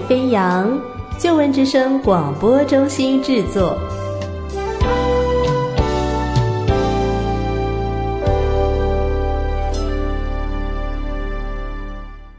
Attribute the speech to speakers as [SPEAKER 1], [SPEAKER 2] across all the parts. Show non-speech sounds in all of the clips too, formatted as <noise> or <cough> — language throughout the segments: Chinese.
[SPEAKER 1] 飞扬，旧闻之声广播中心制作。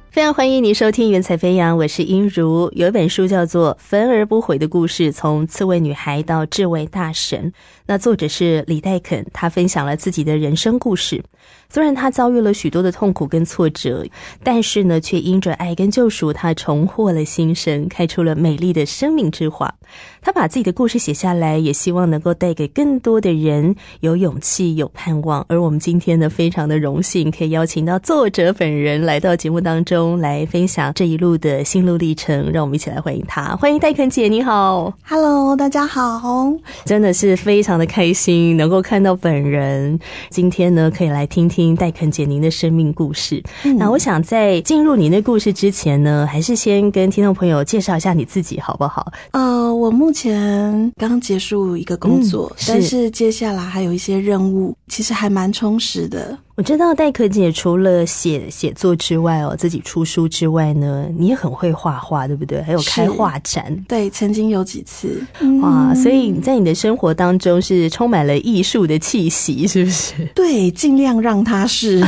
[SPEAKER 1] 非常欢迎你收听《云彩飞扬》，我是音如。有一本书叫做《焚而不悔的故事》，从刺猬女孩到智慧大神，那作者是李代肯，他分享了自己的人生故事。虽然他遭遇了许多的痛苦跟挫折，但是呢，却因着爱跟救赎，他重获了新生，开出了美丽的生命之花。他把自己的故事写下来，也希望能够带给更多的人有勇气、有盼望。而我们今天呢，非常的荣幸可以邀请到作者本人来到节目当中来分享这一路的心路历程。让我们一起来欢迎他，欢迎戴肯姐，你好
[SPEAKER 2] ，Hello，大家好，
[SPEAKER 1] 真的是非常的开心能够看到本人。今天呢，可以来听听。带肯解您的生命故事。那我想在进入你的故事之前呢，还是先跟听众朋友介绍一下你自己，好不好？
[SPEAKER 2] 呃，我目前刚结
[SPEAKER 1] 束一个工作，但是
[SPEAKER 2] 接下来还有一些任务，其实还蛮充实的。
[SPEAKER 1] 我知道戴可姐除了写写作之外哦，自己出书之外呢，你也很会画画，对不对？还有开画展，对，曾经有几次
[SPEAKER 3] 哇。所以
[SPEAKER 1] 在你的生活当中是充满了艺术的气息，是不是？对，尽量让它是。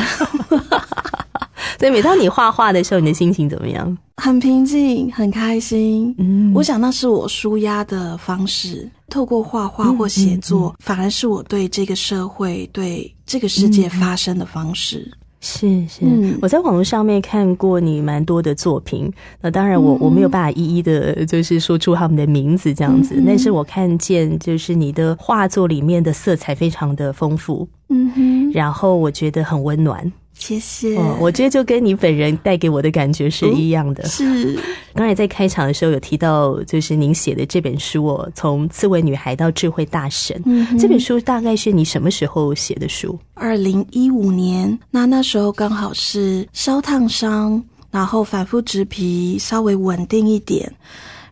[SPEAKER 1] 所 <laughs> 以，每当你画画的时候，你的心情怎么样？
[SPEAKER 2] 很平静，很开心。嗯，我想那是我舒压的方式。透过画画或写作，反而是我对这个社会、对这个世界发生
[SPEAKER 1] 的方式。谢谢。我在网络上面看过你蛮多的作品，那当然我我没有办法一一的，就是说出他们的名字这样子。但是我看见就是你的画作里面的色彩非常的丰富，
[SPEAKER 4] 嗯哼，
[SPEAKER 1] 然后我觉得很温暖。
[SPEAKER 4] 谢谢。哦。我
[SPEAKER 1] 觉得就跟你本人带给我的感觉是一样的。是。<laughs> 刚才在开场的时候有提到，就是您写的这本书《哦，从刺猬女孩到智慧大神》。嗯。这本书大概是你什么时候写的书？
[SPEAKER 2] 二零一五年。那那时候刚好是烧烫伤，然后反复植皮，稍微稳定一点。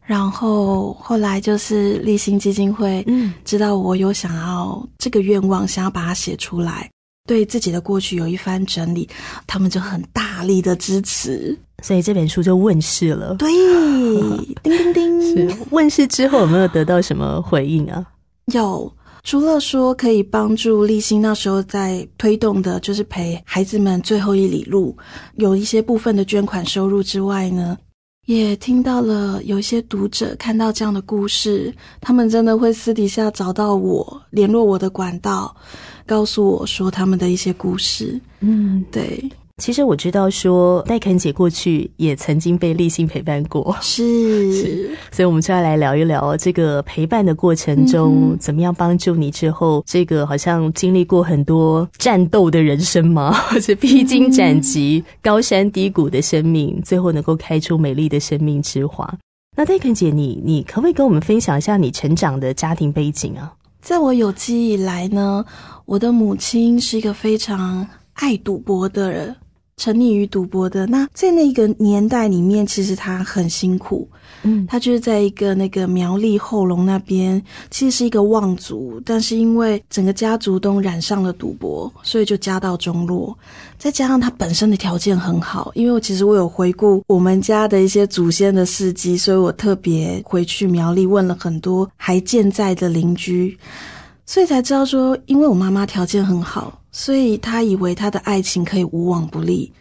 [SPEAKER 2] 然后后来就是立新基金会，嗯，知道我有想要这个愿望，想要把它写出来。对自己的过去有一番整理，他们就很大力的支持，所以这本书就问世
[SPEAKER 1] 了。对，<laughs> 叮叮叮，问世之后有没有得到什么回应啊？
[SPEAKER 2] 有，除了说可以帮助立新那时候在推动的，就是陪孩子们最后一里路，有一些部分的捐款收入之外呢，也听到了有一些读者看到这样的故事，他们真的会私底下找到我，联络我的管道。告诉我说他们的一些故事，
[SPEAKER 1] 嗯，对。其实我知道说戴肯姐过去也曾经被立信陪伴过，是 <laughs> 是。所以，我们就要来聊一聊这个陪伴的过程中，怎么样帮助你之后，这个好像经历过很多战斗的人生吗？<laughs> 或者披荆斩棘、高山低谷的生命，最后能够开出美丽的生命之花。那戴肯姐，你你可不可以跟我们分享一下你成长的家庭背景啊？
[SPEAKER 2] 在我有记忆以来呢？我的母亲是一个非常爱赌博的人，沉溺于赌博的。那在那个年代里面，其实他很辛苦。嗯，他就是在一个那个苗栗后龙那边，其实是一个望族，但是因为整个家族都染上了赌博，所以就家道中落。再加上他本身的条件很好，因为我其实我有回顾我们家的一些祖先的事迹，所以我特别回去苗栗问了很多还健在的邻居。所以才知道说，因为我妈妈条件很好，所以她以为她的爱情可以无往不利，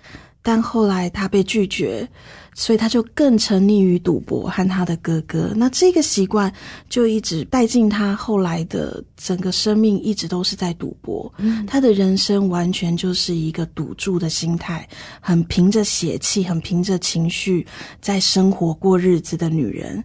[SPEAKER 2] 但后来她被拒绝，所以她就更沉溺于赌博和她的哥哥。那这个习惯就一直带进她后来的整个生命，一直都是在赌博。嗯，她的人生完全就是一个赌注的心态，很凭着血气，很凭着情绪在生活过日子的女人。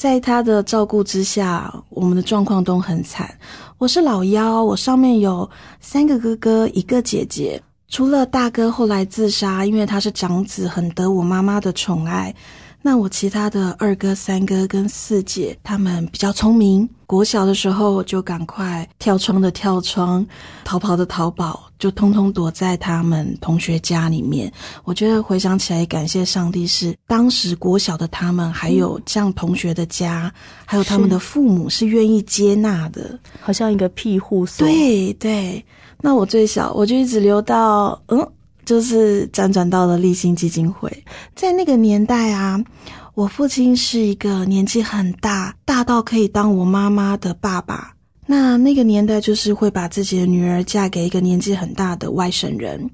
[SPEAKER 2] 在他的照顾之下，我们的状况都很惨。我是老幺，我上面有三个哥哥，一个姐姐。除了大哥后来自杀，因为他是长子，很得我妈妈的宠爱。那我其他的二哥、三哥跟四姐他们比较聪明，国小的时候就赶快跳窗的跳窗，逃跑的逃跑，就通通躲在他们同学家里面。我觉得回想起来，感谢上帝是当时国小的他们，还有这样同学的家，还有他们的父母是愿意接纳的，好像一个庇护所。对对，那我最小，我就一直留到嗯。就是辗转到了立新基金会，在那个年代啊，我父亲是一个年纪很大，大到可以当我妈妈的爸爸。那那个年代就是会把自己的女儿嫁给一个年纪很大的外省人，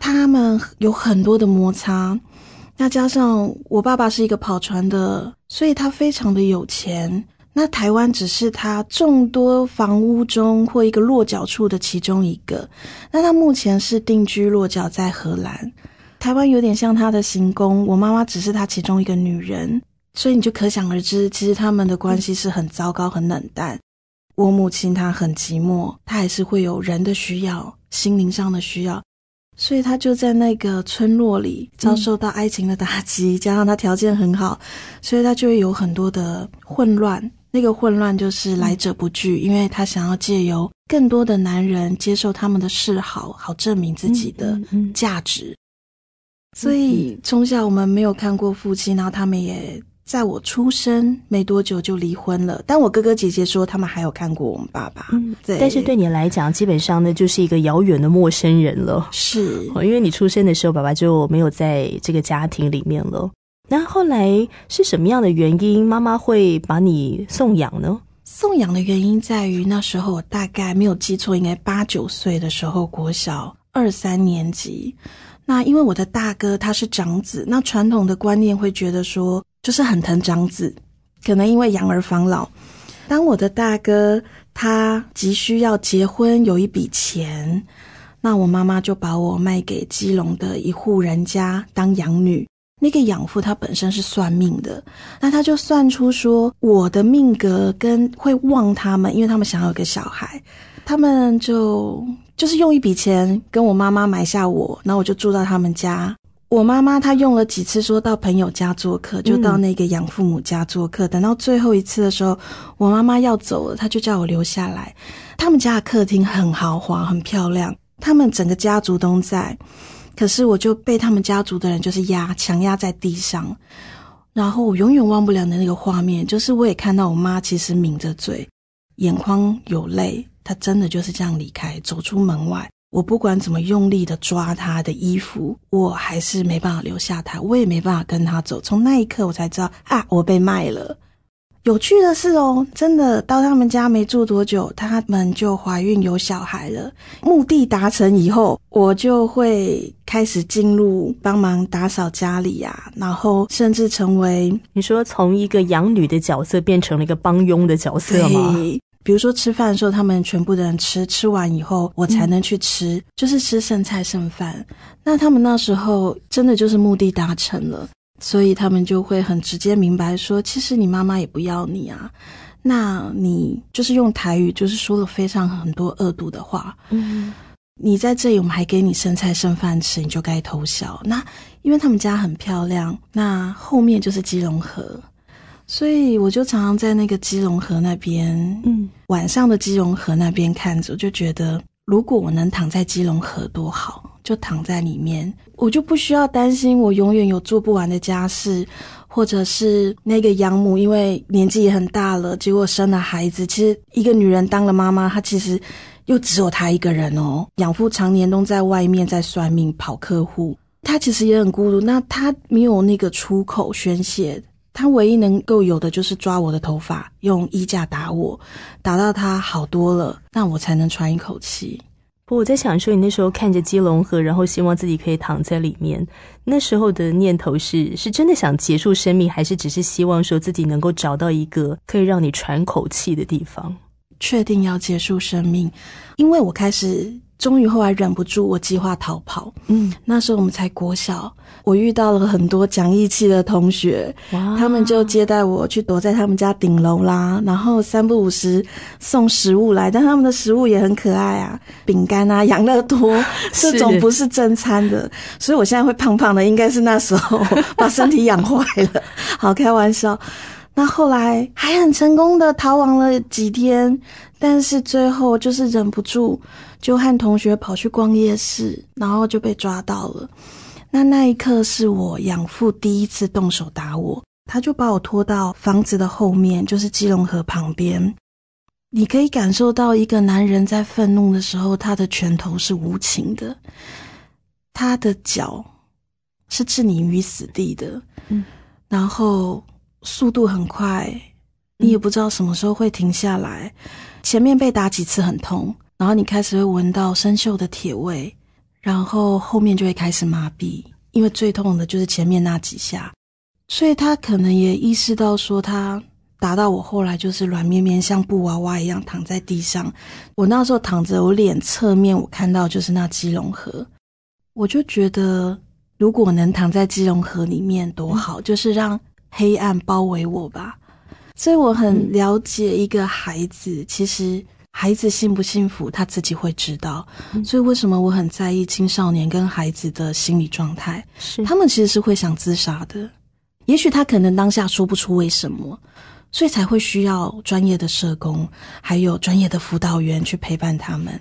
[SPEAKER 2] 他们有很多的摩擦。那加上我爸爸是一个跑船的，所以他非常的有钱。那台湾只是他众多房屋中或一个落脚处的其中一个。那他目前是定居落脚在荷兰，台湾有点像他的行宫。我妈妈只是他其中一个女人，所以你就可想而知，其实他们的关系是很糟糕、很冷淡。我母亲她很寂寞，她还是会有人的需要、心灵上的需要，所以她就在那个村落里遭受到爱情的打击，加上她条件很好，所以她就会有很多的混乱。那个混乱就是来者不拒，因为他想要借由更多的男人接受他们的示好，好证明自己的价值。所以从小我们没有看过夫妻，然后他们也在我出生没多久就离婚了。但我哥哥姐姐说他们还有
[SPEAKER 1] 看过我们爸爸，对，但是对你来讲，基本上那就是一个遥远的陌生人了。
[SPEAKER 2] 是，
[SPEAKER 4] 因
[SPEAKER 1] 为你出生的时候，爸爸就没有在这个家庭里面了。那后来是什么样的原因，妈妈会把你送养呢？
[SPEAKER 2] 送养的原因在于那时候我大概没有记错，应该八九岁的时候，国小二三年级。那因为我的大哥他是长子，那传统的观念会觉得说，就是很疼长子，可能因为养儿防老。当我的大哥他急需要结婚，有一笔钱，那我妈妈就把我卖给基隆的一户人家当养女。那个养父他本身是算命的，那他就算出说我的命格跟会旺他们，因为他们想要有个小孩，他们就就是用一笔钱跟我妈妈买下我，然后我就住到他们家。我妈妈她用了几次说到朋友家做客，就到那个养父母家做客。等到最后一次的时候，我妈妈要走了，她就叫我留下来。他们家的客厅很豪华，很漂亮，他们整个家族都在。可是我就被他们家族的人就是压强压在地上，然后我永远忘不了的那个画面，就是我也看到我妈其实抿着嘴，眼眶有泪，她真的就是这样离开，走出门外。我不管怎么用力的抓她的衣服，我还是没办法留下她，我也没办法跟她走。从那一刻，我才知道啊，我被卖了。有趣的是哦，真的到他们家没住多久，他们就怀孕有小孩了。目的达成以后，我就会开始进入帮忙打扫家里呀，然后甚至成
[SPEAKER 1] 为你说从一个养女的角色变成了一个帮佣的角色吗？
[SPEAKER 2] 比如说吃饭的时候，他们全部的人吃吃完以后，我才能去吃，就是吃剩菜剩饭。那他们那时候真的就是目的达成了。所以他们就会很直接明白说，其实你妈妈也不要你啊，那你就是用台语就是说了非常很多恶毒的话，嗯，你在这里我们还给你剩菜剩饭吃，你就该偷笑。那因为他们家很漂亮，那后面就是基隆河，所以我就常常在那个基隆河那边，嗯，晚上的基隆河那边看着，就觉得如果我能躺在基隆河多好。就躺在里面，我就不需要担心我永远有做不完的家事，或者是那个养母因为年纪也很大了，结果生了孩子。其实一个女人当了妈妈，她其实又只有她一个人哦。养父常年都在外面在算命跑客户，她其实也很孤独。那她没有那个出口宣泄，他唯一能够有的就是抓我的头发，用衣架打我，打到他好多了，那我才能喘一口气。
[SPEAKER 1] 不，我在想说，你那时候看着基隆河，然后希望自己可以躺在里面，那时候的念头是是真的想结束生命，还是只是希望说自己能够找到一个可以让你喘口气的地方？
[SPEAKER 2] 确定要结束生命，因为我开始。终于后来忍不住，我计划逃跑。嗯，那时候我们才国小，我遇到了很多讲义气的同学，他们就接待我去躲在他们家顶楼啦，然后三不五时送食物来，但他们的食物也很可爱啊，饼干啊、<laughs> 养乐多，这种不是正餐的，所以我现在会胖胖的，应该是那时候把身体养坏了。<laughs> 好，开玩笑。那后来还很成功的逃亡了几天，但是最后就是忍不住，就和同学跑去逛夜市，然后就被抓到了。那那一刻是我养父第一次动手打我，他就把我拖到房子的后面，就是基隆河旁边。你可以感受到一个男人在愤怒的时候，他的拳头是无情的，他的脚是置你于死地的。嗯，然后。速度很快，你也不知道什么时候会停下来。前面被打几次很痛，然后你开始会闻到生锈的铁味，然后后面就会开始麻痹，因为最痛的就是前面那几下。所以他可能也意识到说，他打到我后来就是软绵绵，像布娃娃一样躺在地上。我那时候躺着，我脸侧面我看到就是那基隆河，我就觉得如果能躺在基隆河里面多好，就是让。黑暗包围我吧，所以我很了解一个孩子。其实孩子幸不幸福，他自己会知道。所以为什么我很在意青少年跟孩子的心理状态？是他们其实是会想自杀的。也许他可能当下说不出为什么，所以才会需要专业的社工，还有专业的辅导员去陪伴他们。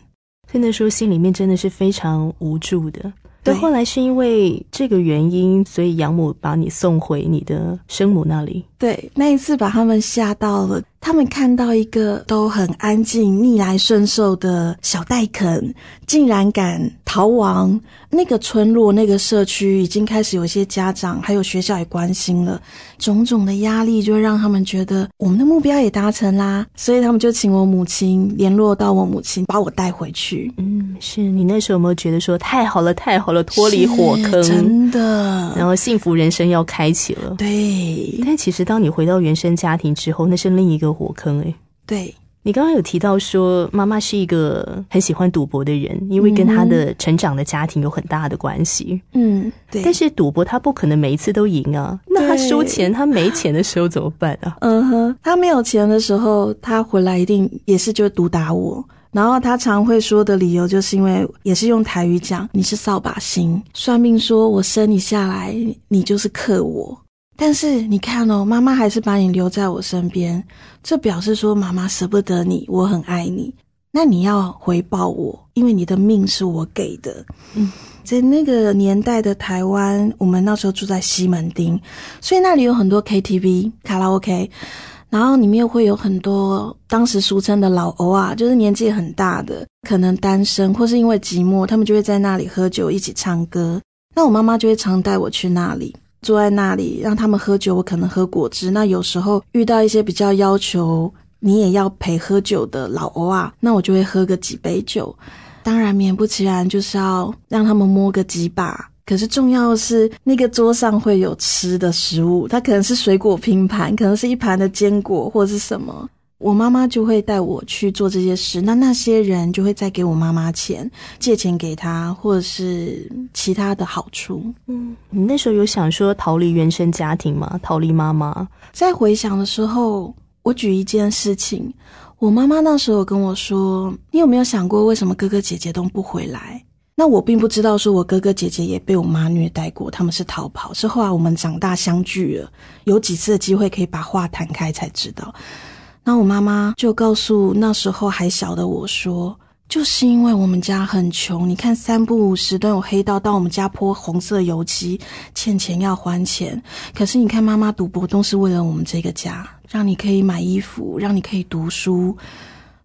[SPEAKER 1] 现在说心里面真的是非常无助的。对，后来是因为这个原因，所以养母把你送回你的生母那里。
[SPEAKER 2] 对，那一次把他们吓到了。他们看到一个都很安静、逆来顺受的小戴肯，竟然敢逃亡，那个村落、那个社区已经开始有些家长还有学校也关心了，种种的压力就让他们觉得我们的目标也达成啦，<laughs> 所以他们就请我母
[SPEAKER 1] 亲联络到我母亲，把我带回去。嗯，是你那时候有没有觉得说太好了，太好了，脱离火坑，真的，然后幸福人生要开启了。对，但其实当你回到原生家庭之后，那是另一个。火坑哎，对你刚刚有提到说，妈妈是一个很喜欢赌博的人，因为跟她的成长的家庭有很大的关系。
[SPEAKER 3] 嗯，对。
[SPEAKER 1] 但是赌博他不可能每一次都赢啊，那他输钱，他没钱的时候怎么办啊？
[SPEAKER 2] 嗯哼，他没有钱的时候，他回来一定也是就毒打我。然后他常会说的理由，就是因为也是用台语讲，你是扫把星，算命说我生你下来，你就是克我。但是你看哦，妈妈还是把你留在我身边，这表示说妈妈舍不得你，我很爱你。那你要回报我，因为你的命是我给的。嗯，在那个年代的台湾，我们那时候住在西门町，所以那里有很多 KTV、卡拉 OK，然后里面会有很多当时俗称的老欧啊，就是年纪很大的，可能单身或是因为寂寞，他们就会在那里喝酒一起唱歌。那我妈妈就会常带我去那里。坐在那里让他们喝酒，我可能喝果汁。那有时候遇到一些比较要求你也要陪喝酒的老欧啊，那我就会喝个几杯酒。当然，免不其然就是要让他们摸个几把。可是重要的是，那个桌上会有吃的食物，它可能是水果拼盘，可能是一盘的坚果或者是什么。我妈妈就会带我去做这些事，那那些人就会再给我妈妈钱，借钱给她，或者是
[SPEAKER 1] 其他的好处。嗯，你那时候有想说逃离原生家庭吗？逃离妈妈？
[SPEAKER 2] 在回想的时候，我举一件事
[SPEAKER 1] 情，我妈妈那
[SPEAKER 2] 时候跟我说：“你有没有想过，为什么哥哥姐姐都不回来？”那我并不知道，说我哥哥姐姐也被我妈虐待过，他们是逃跑。是后来我们长大相聚了，有几次的机会可以把话谈开，才知道。那我妈妈就告诉那时候还小的我说，就是因为我们家很穷，你看三不五时都有黑道到我们家泼红色油漆，欠钱要还钱。可是你看妈妈赌博都是为了我们这个家，让你可以买衣服，让你可以读书。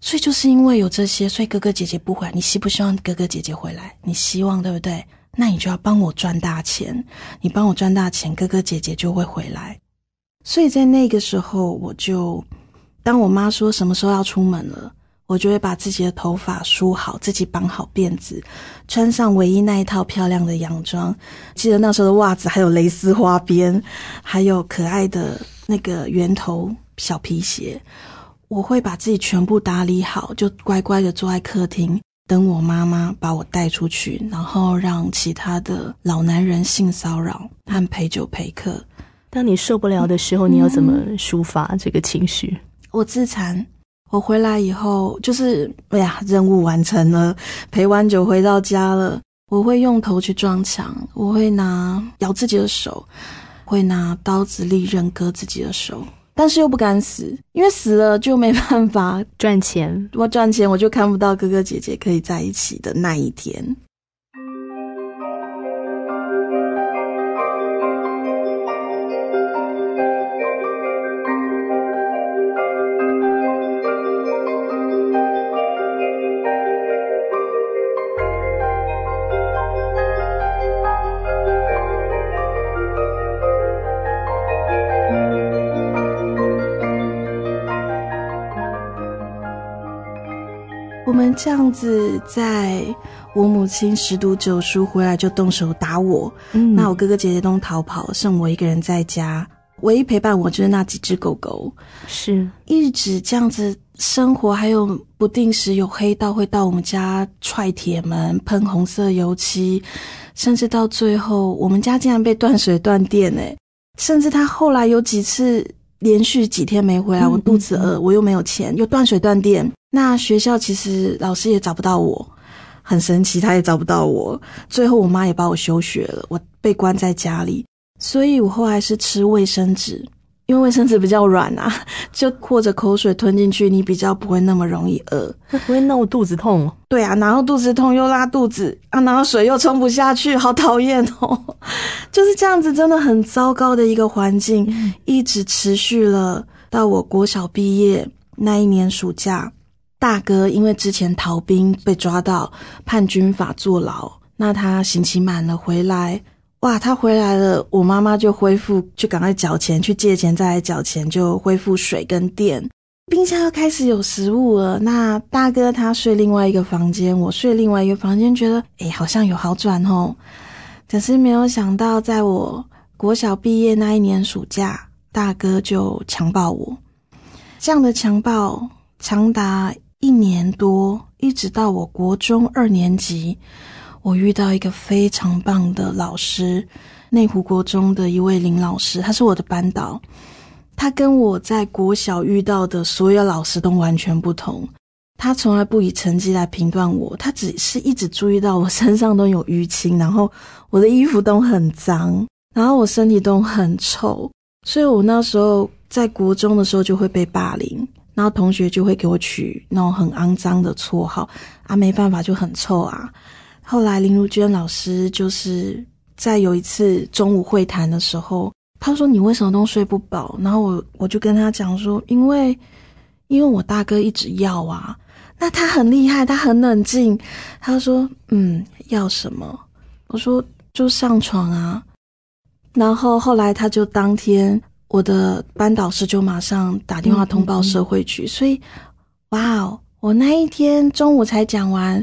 [SPEAKER 2] 所以就是因为有这些，所以哥哥姐姐不回来，你希不希望哥哥姐姐回来？你希望对不对？那你就要帮我赚大钱，你帮我赚大钱，哥哥姐姐就会回来。所以在那个时候我就。当我妈说什么时候要出门了，我就会把自己的头发梳好，自己绑好辫子，穿上唯一那一套漂亮的洋装。记得那时候的袜子还有蕾丝花边，还有可爱的那个圆头小皮鞋。我会把自己全部打理好，就乖乖的坐在客厅等我妈妈把我带出去，然后让其他的老男人性骚扰和陪酒陪客。当你受不了的
[SPEAKER 1] 时候，你要怎么抒发这个情绪？
[SPEAKER 2] 我自残，我回来以后就是，哎呀，任务完成了，陪完酒回到家了，我会用头去撞墙，我会拿咬自己的手，会拿刀子、利刃割自己的手，但是又不敢死，因为死了就没办法赚钱，我赚钱我就看不到哥哥姐姐可以在一起的那一天。这样子，在我母亲十赌九输回来就动手打我，那我哥哥姐姐都逃跑，剩我一个人在家，唯一陪伴我就是那几只狗狗，是一直这样子生活，还有不定时有黑道会到我们家踹铁门、喷红色油漆，甚至到最后我们家竟然被断水断电哎，甚至他后来有几次连续几天没回来，我肚子饿，我又没有钱，又断水断电。那学校其实老师也找不到我，很神奇，他也找不到我。最后我妈也把我休学了，我被关在家里，所以我后来是吃卫生纸，因为卫生纸比较软啊，就或者口水吞进去，你比较不会那么容易饿。不会那我肚子痛？对啊，然后肚子痛又拉肚子啊，然后水又冲不下去，好讨厌哦！<laughs> 就是这样子，真的很糟糕的一个环境，一直持续了到我国小毕业那一年暑假。大哥因为之前逃兵被抓到叛军法坐牢，那他刑期满了回来，哇，他回来了，我妈妈就恢复，就赶快缴钱去借钱，再来缴钱就恢复水跟电，冰箱又开始有食物了。那大哥他睡另外一个房间，我睡另外一个房间，觉得诶好像有好转哦。可是没有想到，在我国小毕业那一年暑假，大哥就强暴我，这样的强暴长达。一年多，一直到我国中二年级，我遇到一个非常棒的老师，内湖国中的一位林老师，他是我的班导。他跟我在国小遇到的所有老师都完全不同。他从来不以成绩来评断我，他只是一直注意到我身上都有淤青，然后我的衣服都很脏，然后我身体都很臭，所以我那时候在国中的时候就会被霸凌。然后同学就会给我取那种很肮脏的绰号，啊，没办法，就很臭啊。后来林如娟老师就是在有一次中午会谈的时候，他说你为什么都睡不饱？然后我我就跟他讲说，因为因为我大哥一直要啊，那他很厉害，他很冷静。他说嗯，要什么？我说就上床啊。然后后来他就当天。我的班导师就马上打电话通报社会局，所以，哇哦！我那一天中午才讲完，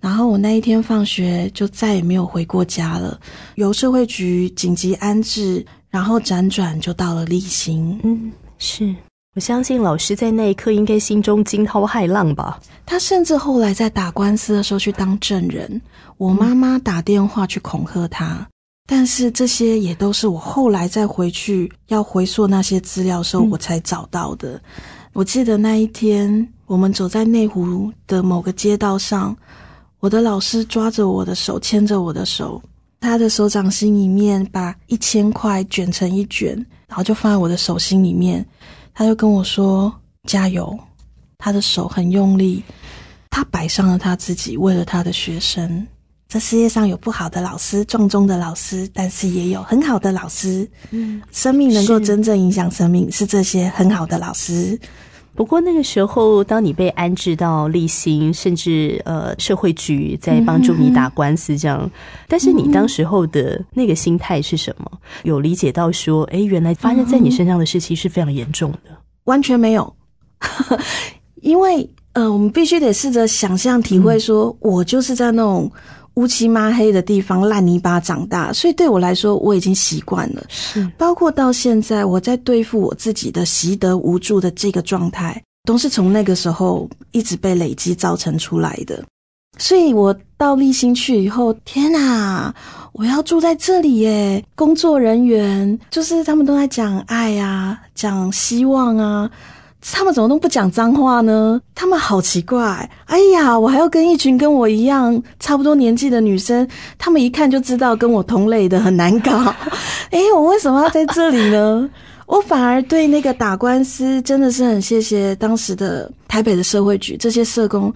[SPEAKER 2] 然后我那一天放学就再也没有回过家了。由社会局紧急安置，然后辗转就到了立行。嗯，是我相信老师在那一刻应该心中惊涛骇浪吧。他甚至后来在打官司的时候去当证人，我妈妈打电话去恐吓他。但是这些也都是我后来再回去要回溯那些资料的时候，我才找到的。我记得那一天，我们走在内湖的某个街道上，我的老师抓着我的手，牵着我的手，他的手掌心里面把一千块卷成一卷，然后就放在我的手心里面。他就跟我说：“加油！”他的手很用力，他摆上了他自己，为了他的学生。在世界上有不好的老师、撞钟的老师，但是也有很好的老师。嗯，生命能够真正影响生命，是这些很好的老师。
[SPEAKER 1] 不过那个时候，当你被安置到立新，甚至呃社会局，在帮助你打官司这样，但是你当时候的那个心态是什么？有理解到说，哎，原来发生在你身上的事情是非常严重的，完全没有。<laughs>
[SPEAKER 2] 因为呃，我们必须得试着想象、体会，说我就是在那种。乌漆抹黑的地方，烂泥巴长大，所以对我来说，我已经习惯了。是，包括到现在，我在对付我自己的习得无助的这个状态，都是从那个时候一直被累积造成出来的。所以我到立新去以后，天哪，我要住在这里耶！工作人员就是他们都在讲爱啊，讲希望啊。他们怎么都不讲脏话呢？他们好奇怪。哎呀，我还要跟一群跟我一样差不多年纪的女生，他们一看就知道跟我同类的很难搞。<laughs> 哎，我为什么要在这里呢？我反而对那个打官司真的是很谢谢当时的台北的社会局这些社工，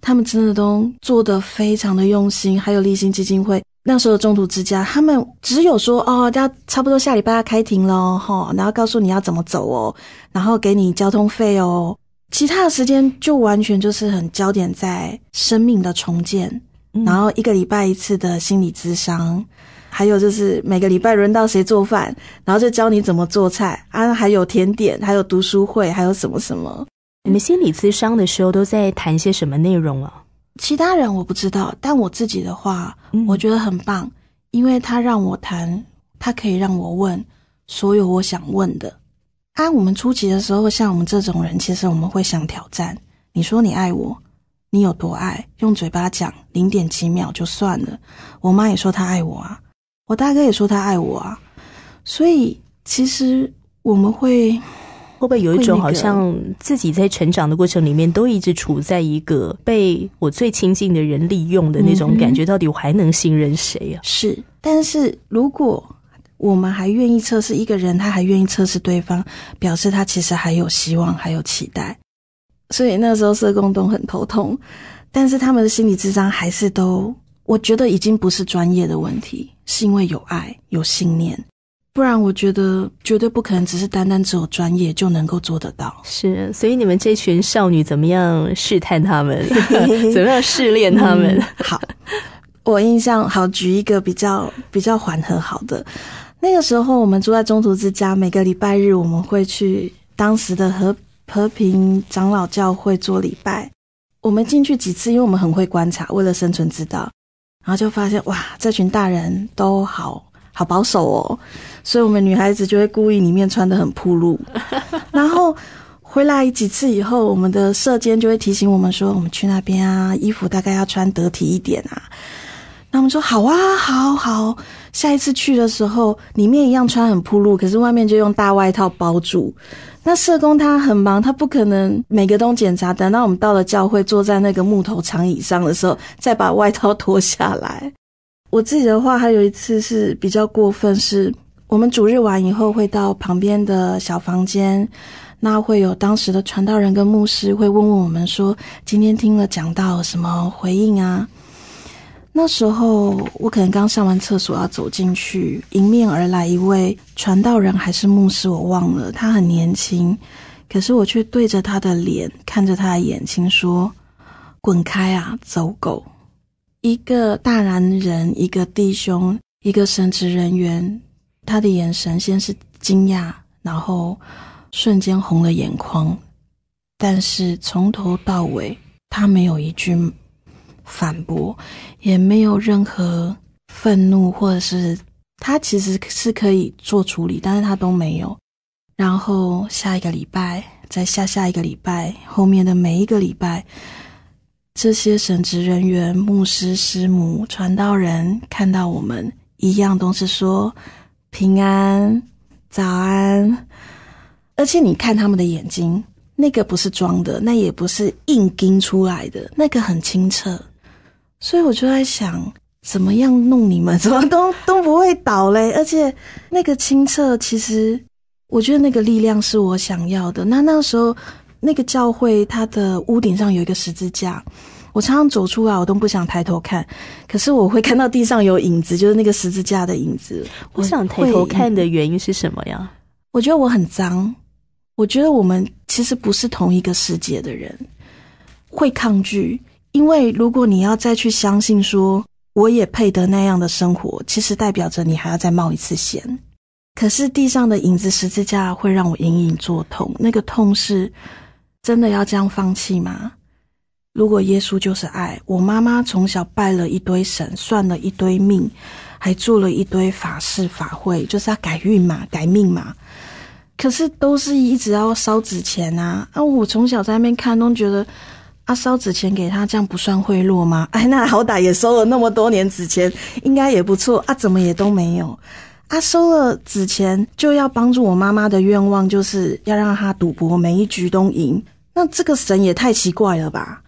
[SPEAKER 2] 他们真的都做的非常的用心，还有立新基金会。那时候中途之家，他们只有说哦，要差不多下礼拜要开庭了哈，然后告诉你要怎么走哦，然后给你交通费哦，其他的时间就完全就是很焦点在生命的重建，然后一个礼拜一次的心理咨商，还有就是每个礼拜轮到谁做饭，然后就教你怎么做菜啊，
[SPEAKER 1] 还有甜点，还有读书会，还有什么什么。你们心理咨商的时候都在谈些什么内容啊？其他人我不知道，但我自己的话，我觉得很棒，
[SPEAKER 2] 因为他让我谈，他可以让我问所有我想问的。啊，我们初期的时候，像我们这种人，其实我们会想挑战。你说你爱我，你有多爱？用嘴巴讲零点几秒就算了。我妈也说她爱我啊，我大哥也说他爱我啊，所以其实我们会。
[SPEAKER 1] 会不会有一种好像自己在成长的过程里面，都一直处在一个被我最亲近的人利用的那种感觉？到底我还能信任谁呀？是，
[SPEAKER 2] 但是如果我们还愿意测试一个人，他还愿意测试对方，表示他其实还有希望，还有期待。所以那时候社工都很头痛，但是他们的心理智商还是都，我觉得已经不是专业的问题，是因为有爱，有信念。不然我觉得绝对不可能，只是单单只有专业就能够做得
[SPEAKER 1] 到。是，所以你们这群少女怎么样试探他们？<laughs> 怎么样
[SPEAKER 2] 试炼他们？
[SPEAKER 1] 好，我印象好
[SPEAKER 2] 举一个比较比较缓和好的。那个时候我们住在中途之家，每个礼拜日我们会去当时的和和平长老教会做礼拜。我们进去几次，因为我们很会观察，为了生存之道，然后就发现哇，这群大人都好。好保守哦，所以我们女孩子就会故意里面穿的很铺露，<laughs> 然后回来几次以后，我们的社监就会提醒我们说，我们去那边啊，衣服大概要穿得体一点啊。那我们说好啊，好好，下一次去的时候，里面一样穿很铺露，可是外面就用大外套包住。那社工他很忙，他不可能每个都检查。等到我们到了教会，坐在那个木头长椅上的时候，再把外套脱下来。我自己的话，还有一次是比较过分，是我们主日完以后会到旁边的小房间，那会有当时的传道人跟牧师会问问我们说，今天听了讲到什么回应啊？那时候我可能刚上完厕所要走进去，迎面而来一位传道人还是牧师，我忘了，他很年轻，可是我却对着他的脸，看着他的眼睛说，滚开啊，走狗！一个大男人，一个弟兄，一个神职人员，他的眼神先是惊讶，然后瞬间红了眼眶，但是从头到尾他没有一句反驳，也没有任何愤怒，或者是他其实是可以做处理，但是他都没有。然后下一个礼拜，在下下一个礼拜，后面的每一个礼拜。这些神职人员、牧师、师母、传道人看到我们，一样都是说平安、早安，而且你看他们的眼睛，那个不是装的，那也不是硬盯出来的，那个很清澈。所以我就在想，怎么样弄你们，怎么都都不会倒嘞。<laughs> 而且那个清澈，其实我觉得那个力量是我想要的。那那时候。那个教会，它的屋顶上有一个十字架。我常常走出来，我都不想抬头看。可是我会看到地上有影子，
[SPEAKER 1] 就是那个十字架的影子。我想抬头看的原因是什么呀？
[SPEAKER 2] 我觉得我很脏。我觉得我们其实不是同一个世界的人，会抗拒。因为如果你要再去相信说我也配得那样的生活，其实代表着你还要再冒一次险。可是地上的影子十字架会让我隐隐作痛，那个痛是。真的要这样放弃吗？如果耶稣就是爱我，妈妈从小拜了一堆神，算了一堆命，还做了一堆法事法会，就是要改运嘛、改命嘛。可是都是一直要烧纸钱啊！啊，我从小在那边看都觉得，啊，烧纸钱给他这样不算贿赂吗？<laughs> 哎，那好歹也收了那么多年纸钱，应该也不错啊。怎么也都没有啊？收了纸钱就要帮助我妈妈的愿望，就是要让她赌博每一局都赢。那这个神也太奇怪了吧！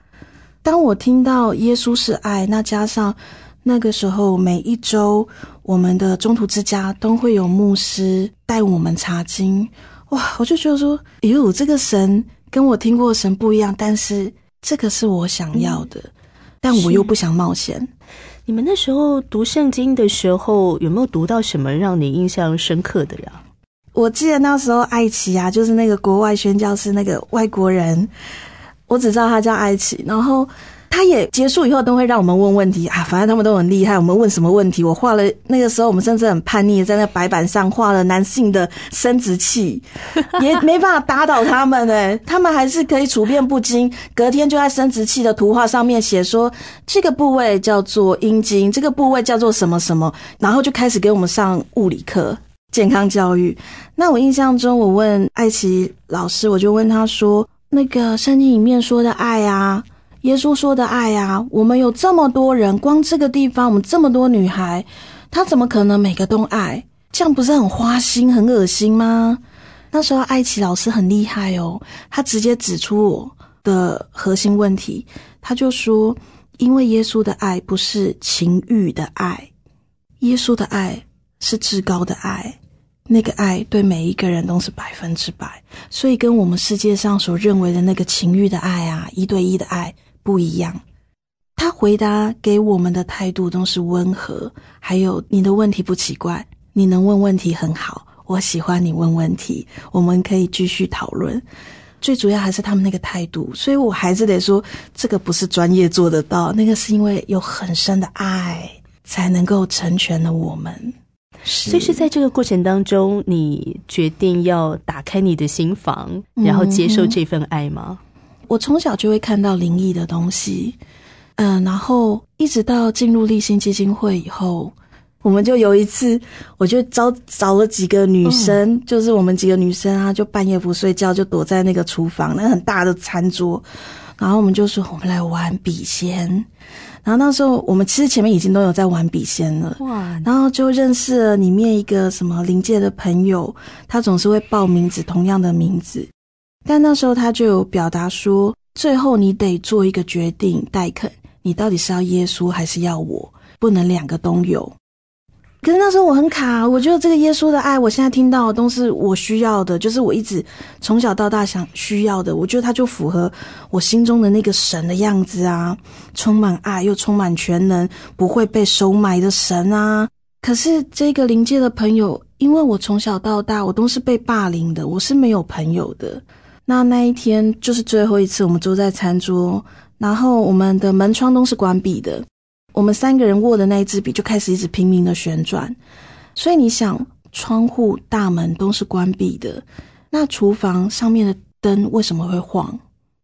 [SPEAKER 2] 当我听到耶稣是爱，那加上那个时候每一周我们的中途之家都会有牧师带我们查经，哇，我就觉得说，哟，这个神跟我听过的神不一样，但是这个是
[SPEAKER 1] 我想要的，但我又不想冒险。你们那时候读圣经的时候，有没有读到什么让你印象深刻的呀？我记得那时候，艾
[SPEAKER 2] 奇呀，就是那个国外宣教师，那个外国人。我只知道他叫艾奇，然后他也结束以后都会让我们问问题啊。反正他们都很厉害。我们问什么问题？我画了那个时候，我们甚至很叛逆，在那白板上画了男性的生殖器，也没办法打倒他们哎。他们还是可以处变不惊，隔天就在生殖器的图画上面写说这个部位叫做阴茎，这个部位叫做什么什么，然后就开始给我们上物理课。健康教育。那我印象中，我问爱奇老师，我就问他说：“那个圣经里面说的爱啊，耶稣说的爱啊，我们有这么多人，光这个地方我们这么多女孩，他怎么可能每个都爱？这样不是很花心、很恶心吗？”那时候爱奇老师很厉害哦，他直接指出我的核心问题。他就说：“因为耶稣的爱不是情欲的爱，耶稣的爱是至高的爱。”那个爱对每一个人都是百分之百，所以跟我们世界上所认为的那个情欲的爱啊，一对一的爱不一样。他回答给我们的态度都是温和，还有你的问题不奇怪，你能问问题很好，我喜欢你问问题，我们可以继续讨论。最主要还是他们那个态度，所以我还是得说，这个不是专业做得到，那个是因为有很深的爱才能够成全了我们。
[SPEAKER 1] 所以是在这个过程当中，你决定要打开你的心房，然后接受这份爱吗？
[SPEAKER 2] 我从小就会看到灵异的东西，嗯，然后一直到进入立新基金会以后，我们就有一次，我就找找了几个女生，就是我们几个女生啊，就半夜不睡觉，就躲在那个厨房那很大的餐桌，然后我们就说我们来玩笔仙。然后那时候我们其实前面已经都有在玩笔仙了，哇！然后就认识了里面一个什么灵界的朋友，他总是会报名字同样的名字，但那时候他就表达说，最后你得做一个决定，戴肯，你到底是要耶稣还是要我，不能两个都有。可是那时候我很卡，我觉得这个耶稣的爱，我现在听到的都是我需要的，就是我一直从小到大想需要的，我觉得他就符合我心中的那个神的样子啊，充满爱又充满全能，不会被收买的神啊。可是这个灵界的朋友，因为我从小到大我都是被霸凌的，我是没有朋友的。那那一天就是最后一次，我们坐在餐桌，然后我们的门窗都是关闭的。我们三个人握的那一支笔就开始一直拼命的旋转，所以你想，窗户、大门都是关闭的，那厨房上面的灯为什么会晃？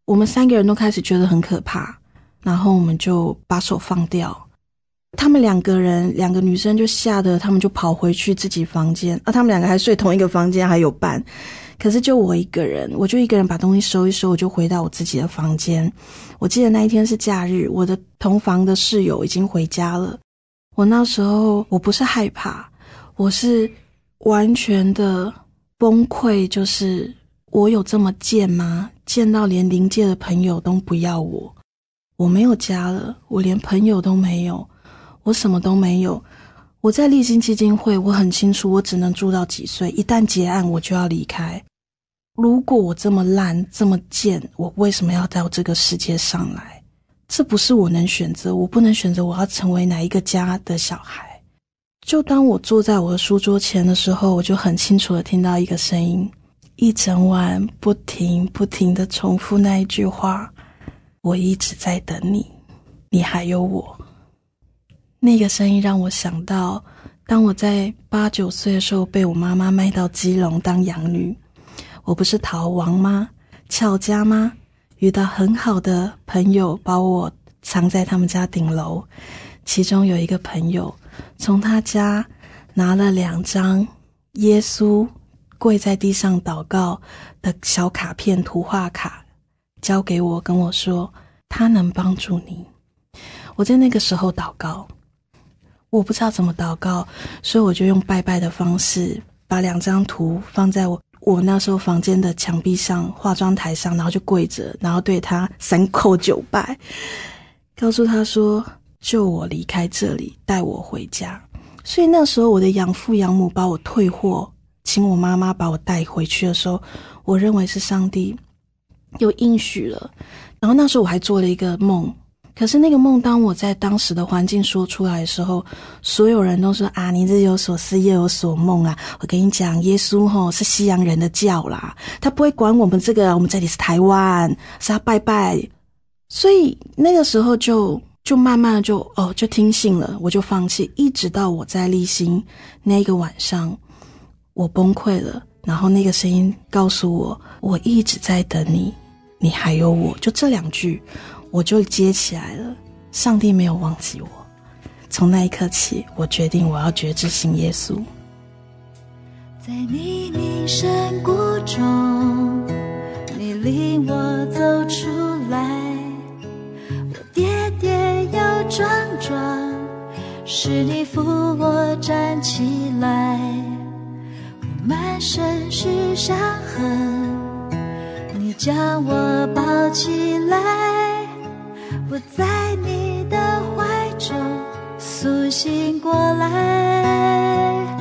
[SPEAKER 2] 我们三个人都开始觉得很可怕，然后我们就把手放掉。他们两个人，两个女生就吓得，他们就跑回去自己房间。啊，他们两个还睡同一个房间，还有伴。可是就我一个人，我就一个人把东西收一收，我就回到我自己的房间。我记得那一天是假日，我的同房的室友已经回家了。我那时候我不是害怕，我是完全的崩溃。就是我有这么贱吗？贱到连临界的朋友都不要我？我没有家了，我连朋友都没有，我什么都没有。我在立新基金会，我很清楚，我只能住到几岁，一旦结案，我就要离开。如果我这么烂，这么贱，我为什么要到这个世界上来？这不是我能选择，我不能选择我要成为哪一个家的小孩。就当我坐在我的书桌前的时候，我就很清楚的听到一个声音，一整晚不停不停的重复那一句话：我一直在等你，你还有我。那个声音让我想到，当我在八九岁的时候被我妈妈卖到基隆当养女，我不是逃亡吗？俏家吗？遇到很好的朋友，把我藏在他们家顶楼，其中有一个朋友从他家拿了两张耶稣跪在地上祷告的小卡片图画卡，交给我，跟我说他能帮助你。我在那个时候祷告。我不知道怎么祷告，所以我就用拜拜的方式，把两张图放在我我那时候房间的墙壁上、化妆台上，然后就跪着，然后对他三叩九拜，告诉他说：“救我离开这里，带我回家。”所以那时候我的养父养母把我退货，请我妈妈把我带回去的时候，我认为是上帝又应许了。然后那时候我还做了一个梦。可是那个梦，当我在当时的环境说出来的时候，所有人都说：“啊，你日有所思，夜有所梦啊！”我跟你讲，耶稣吼是西洋人的教啦，他不会管我们这个，我们这里是台湾，是要拜拜。所以那个时候就就慢慢的就哦，就听信了，我就放弃。一直到我在立心那个晚上，我崩溃了，然后那个声音告诉我：“我一直在等你，你还有我。”就这两句。我就接起来了，上帝没有忘记我。从那一刻起，我决定我要觉知信耶稣。
[SPEAKER 4] 在泥泞山谷中，你领我走出来。我跌跌又撞撞，是你扶我站起来。我满身是伤痕，你将我抱起来。我在你的怀中苏醒过来。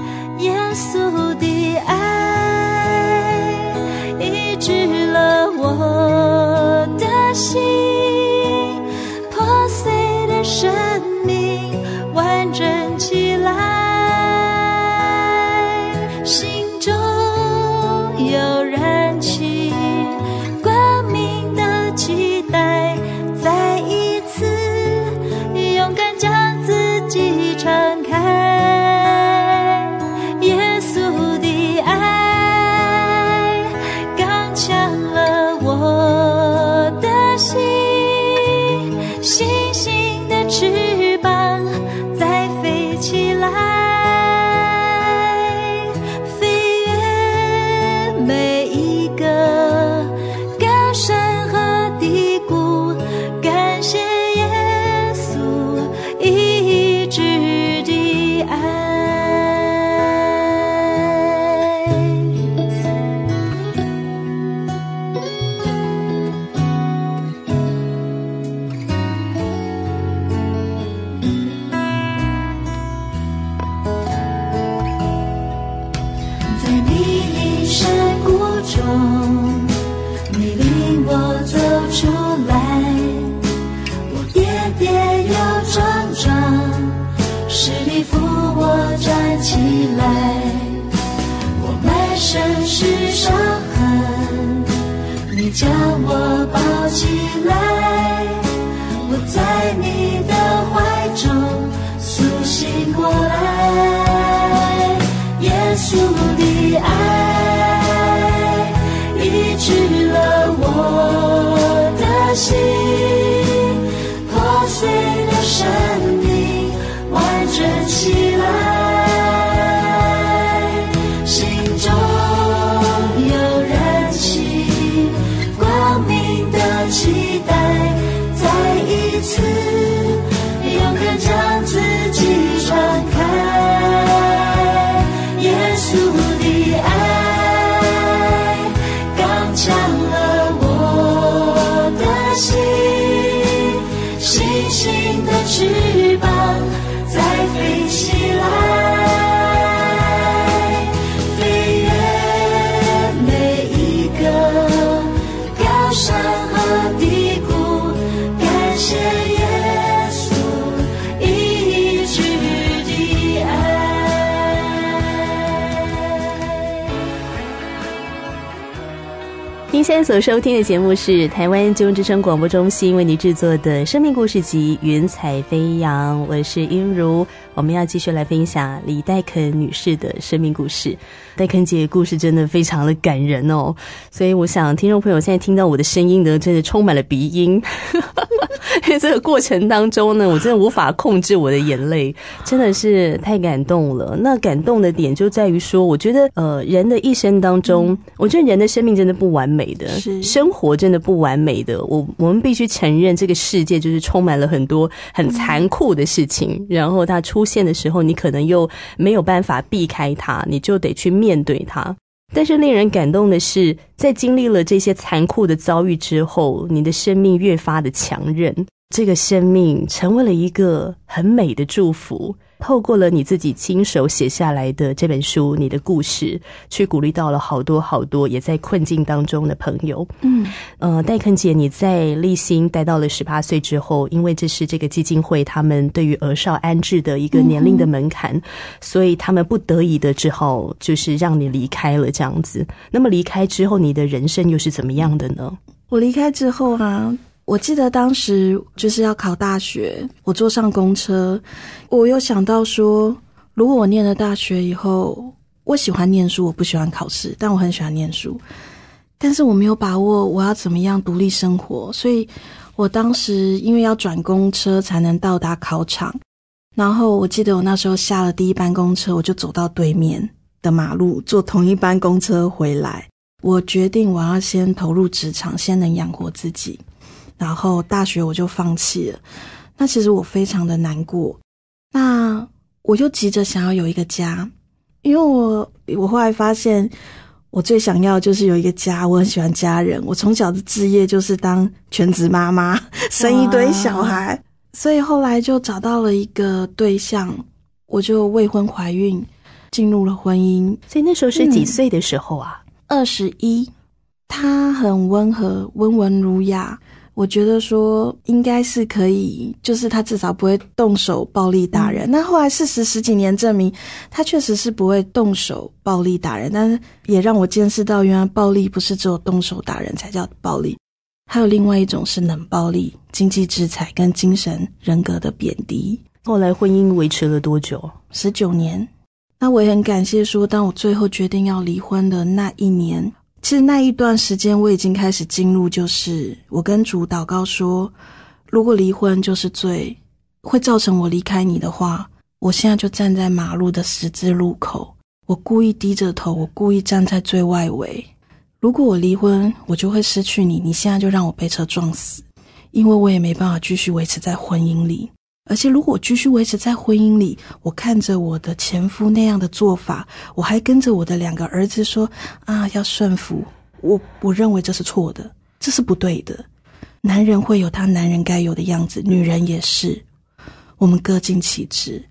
[SPEAKER 1] 收听的节目是台湾金融之声广播中心为你制作的《生命故事集·云彩飞扬》，我是音如。我们要继续来分享李黛肯女士的生命故事。黛肯姐的故事真的非常的感人哦，所以我想听众朋友现在听到我的声音呢，真的充满了鼻音，<laughs> 因为这个过程当中呢，我真的无法控制我的眼泪，真的是太感动了。那感动的点就在于说，我觉得呃，人的一生当中，我觉得人的生命真的不完美的，生活真的不完美的。我我们必须承认，这个世界就是充满了很多很残酷的事情，然后他出。出现的时候，你可能又没有办法避开它，你就得去面对它。但是令人感动的是，在经历了这些残酷的遭遇之后，你的生命越发的强韧。这个生命成为了一个很美的祝福，透过了你自己亲手写下来的这本书，你的故事去鼓励到了好多好多也在困境当中的朋友。嗯，呃，戴肯姐，你在立新待到了十八岁之后，因为这是这个基金会他们对于儿少安置的一个年龄的门槛，所以他们不得已的只好就是让你离开了这样子。那么离开之后，你的人生又是怎么样的呢？
[SPEAKER 2] 我离开之后啊。我记得当时就是要考大学，我坐上公车，我又想到说，如果我念了大学以后，我喜欢念书，我不喜欢考试，但我很喜欢念书，但是我没有把握我要怎么样独立生活，所以我当时因为要转公车才能到达考场，然后我记得我那时候下了第一班公车，我就走到对面的马路，坐同一班公车回来，我决定我要先投入职场，先能养活自己。然后大学我就放弃了，那其实我非常的难过，那我又急着想要有一个家，因为我我后来发现我最想要就是有一个家，我很喜欢家人，我从小的志业就是当全职妈妈，生一堆小孩，所以后来就找到了一个对象，我就未婚怀孕，进入了婚姻，所以那时候是几岁
[SPEAKER 1] 的时候啊，
[SPEAKER 2] 二十一，他很温和，温文儒雅。我觉得说应该是可以，就是他至少不会动手暴力打人。那后来事实十几年证明，他确实是不会动手暴力打人，但是也让我见识到，原来暴力不是只有动手打人才叫暴力，还有另外一种是冷暴力、经济制裁跟精神人格的贬低。
[SPEAKER 1] 后来婚姻维持了多久？
[SPEAKER 2] 十九年。那我也很感谢说，当我最后决定要离婚的那一年。其实那一段时间我已经开始进入，就是我跟主祷告说，如果离婚就是罪，会造成我离开你的话，我现在就站在马路的十字路口，我故意低着头，我故意站在最外围。如果我离婚，我就会失去你，你现在就让我被车撞死，因为我也没办法继续维持在婚姻里。而且，如果继续维持在婚姻里，我看着我的前夫那样的做法，我还跟着我的两个儿子说：“啊，要顺服。”我我认为这是错的，这是不对的。男人会有他男人该有的样子，女人也是，我们各尽其职。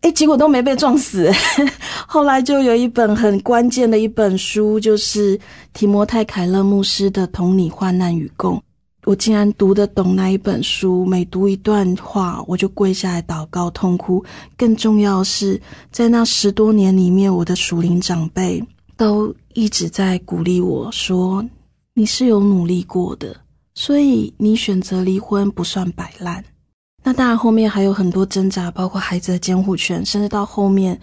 [SPEAKER 2] 哎，结果都没被撞死。<laughs> 后来就有一本很关键的一本书，就是提摩太·凯勒牧师的《同你患难与共》。我竟然读得懂那一本书，每读一段话，我就跪下来祷告、痛哭。更重要的是，在那十多年里面，我的属灵长辈都一直在鼓励我说：“你是有努力过的，所以你选择离婚不算摆烂。”那当然，后面还有很多挣扎，包括孩子的监护权，甚至到后面，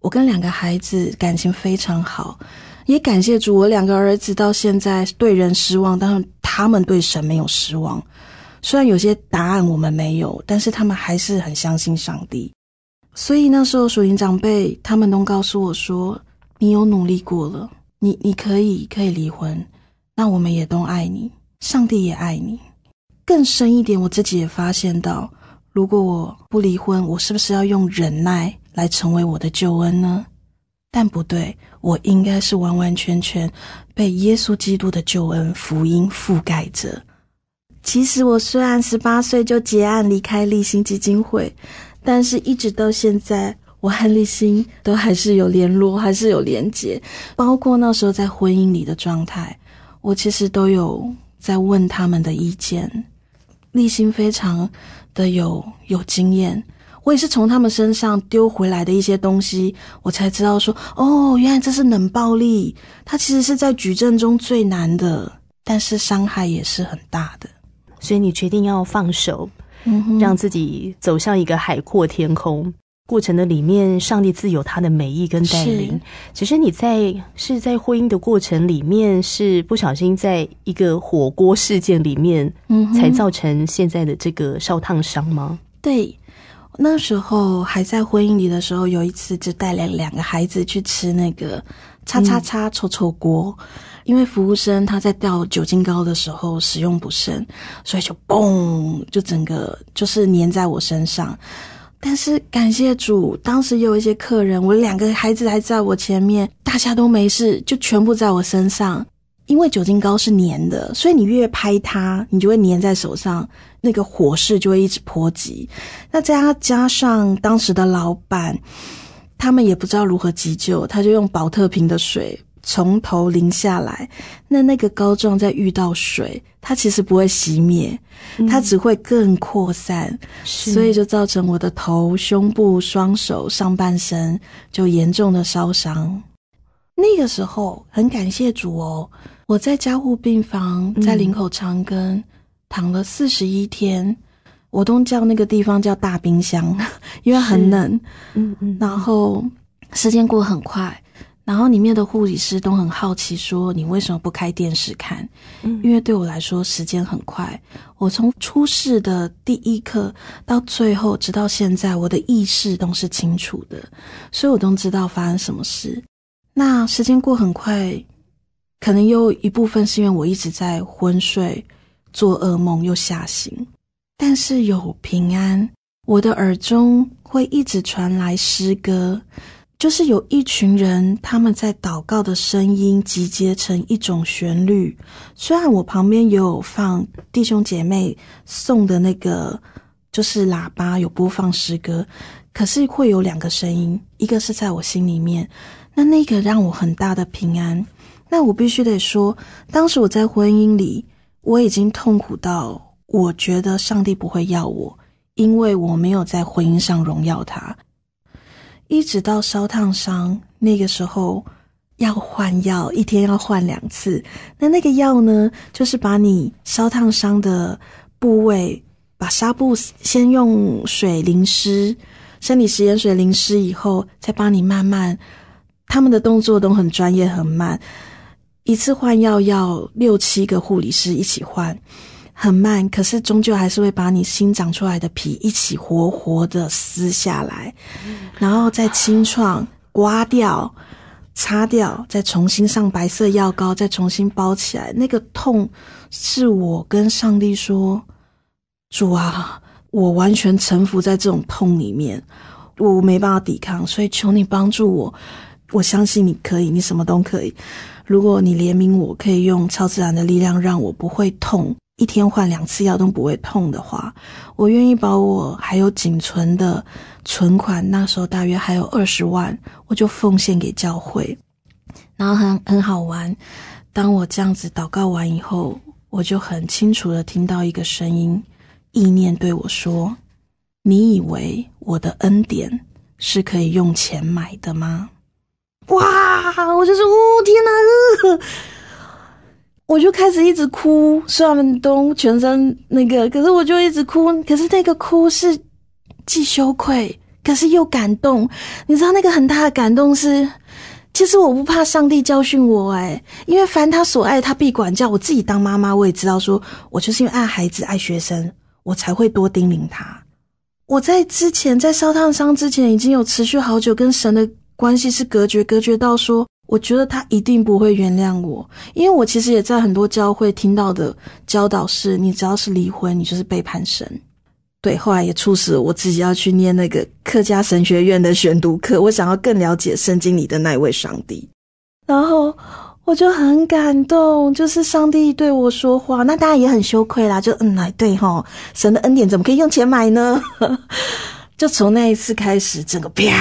[SPEAKER 2] 我跟两个孩子感情非常好，也感谢主，我两个儿子到现在对人失望，但他们对神没有失望，虽然有些答案我们没有，但是他们还是很相信上帝。所以那时候属灵长辈他们都告诉我说：“你有努力过了，你你可以可以离婚，那我们也都爱你，上帝也爱你。”更深一点，我自己也发现到，如果我不离婚，我是不是要用忍耐来成为我的救恩呢？但不对，我应该是完完全全。被耶稣基督的救恩福音覆盖着。其实我虽然十八岁就结案离开立新基金会，但是一直到现在，我和立新都还是有联络，还是有连结。包括那时候在婚姻里的状态，我其实都有在问他们的意见。立新非常的有有经验。我也是从他们身上丢回来的一些东西，我才知道说，哦，原来这是冷暴力。它其实是在矩阵中
[SPEAKER 1] 最难的，但是伤害也是很大的。所以你决定要放手，让自己走向一个海阔天空过程的里面，上帝自有他的美意跟带领。其实你在是在婚姻的过程里面，是不小心在一个火锅事件里面，嗯，才造成现在的这个烧烫伤吗？
[SPEAKER 2] 对。那时候还在婚姻里的时候，有一次就带两两个孩子去吃那个叉叉叉臭臭锅，因为服务生他在掉酒精膏的时候使用不慎，所以就嘣，就整个就是粘在我身上。但是感谢主，当时有一些客人，我两个孩子还在我前面，大家都没事，就全部在我身上。因为酒精膏是粘的，所以你越拍它，你就会粘在手上，那个火势就会一直波及。那加加上当时的老板，他们也不知道如何急救，他就用保特瓶的水从头淋下来。那那个膏状在遇到水，它其实不会熄灭，它只会更扩散，所以就造成我的头、胸部、双手、上半身就严重的烧伤。那个时候很感谢主哦。我在加护病房，在林口长庚躺了四十一天，我都叫那个地方叫大冰箱，<laughs> 因为很冷。嗯嗯。然后时间过很快，然后里面的护理师都很好奇，说你为什么不开电视看？嗯，因为对我来说时间很快。我从出事的第一刻到最后，直到现在，我的意识都是清楚的，所以我都知道发生什么事。那时间过很快。可能有一部分是因为我一直在昏睡、做噩梦又吓醒，但是有平安。我的耳中会一直传来诗歌，就是有一群人他们在祷告的声音集结成一种旋律。虽然我旁边也有放弟兄姐妹送的那个，就是喇叭有播放诗歌，可是会有两个声音，一个是在我心里面，那那个让我很大的平安。那我必须得说，当时我在婚姻里，我已经痛苦到我觉得上帝不会要我，因为我没有在婚姻上荣耀他。一直到烧烫伤，那个时候要换药，一天要换两次。那那个药呢，就是把你烧烫伤的部位，把纱布先用水淋湿，生理食盐水淋湿以后，再帮你慢慢。他们的动作都很专业，很慢。一次换药要六七个护理师一起换，很慢，可是终究还是会把你新长出来的皮一起活活的撕下来，然后再清创、刮掉、擦掉，再重新上白色药膏，再重新包起来。那个痛，是我跟上帝说：“主啊，我完全臣服在这种痛里面，我没办法抵抗，所以求你帮助我。我相信你可以，你什么都可以。”如果你怜悯我，可以用超自然的力量让我不会痛，一天换两次药都不会痛的话，我愿意把我还有仅存的存款，那时候大约还有二十万，我就奉献给教会。然后很很好玩，当我这样子祷告完以后，我就很清楚的听到一个声音，意念对我说：“你以为我的恩典是可以用钱买的吗？”哇！我就是，哦天哪！我就开始一直哭，我们都全身那个，可是我就一直哭。可是那个哭是既羞愧，可是又感动。你知道那个很大的感动是，其实我不怕上帝教训我，哎，因为凡他所爱，他必管教。我自己当妈妈，我也知道，说我就是因为爱孩子、爱学生，我才会多叮咛他。我在之前在烧烫伤之前，已经有持续好久跟神的。关系是隔绝，隔绝到说，我觉得他一定不会原谅我，因为我其实也在很多教会听到的教导是，你只要是离婚，你就是背叛神。对，后来也促使我自己要去念那个客家神学院的选读课，我想要更了解圣经里的那一位上帝。然后我就很感动，就是上帝对我说话，那大家也很羞愧啦，就嗯，来对哈，神的恩典怎么可以用钱买呢？<laughs> 就从那一次开始，整个砰。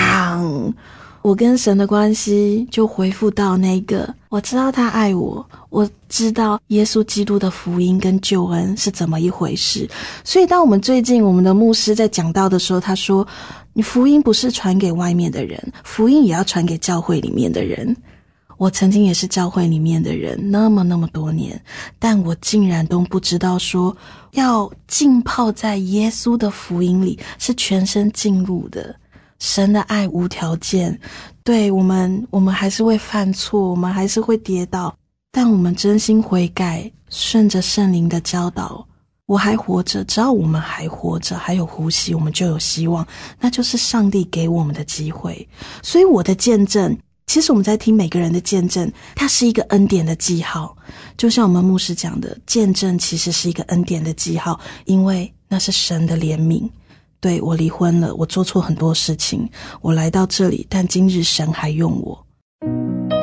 [SPEAKER 2] 我跟神的关系就回复到那个，我知道他爱我，我知道耶稣基督的福音跟救恩是怎么一回事。所以，当我们最近我们的牧师在讲到的时候，他说：“你福音不是传给外面的人，福音也要传给教会里面的人。”我曾经也是教会里面的人，那么那么多年，但我竟然都不知道说要浸泡在耶稣的福音里是全身进入的。神的爱无条件，对我们，我们还是会犯错，我们还是会跌倒，但我们真心悔改，顺着圣灵的教导，我还活着。只要我们还活着，还有呼吸，我们就有希望，那就是上帝给我们的机会。所以，我的见证，其实我们在听每个人的见证，它是一个恩典的记号，就像我们牧师讲的，见证其实是一个恩典的记号，因为那是神的怜悯。对我离婚了，我做错很多事情，我来到这里，但今日神还用我。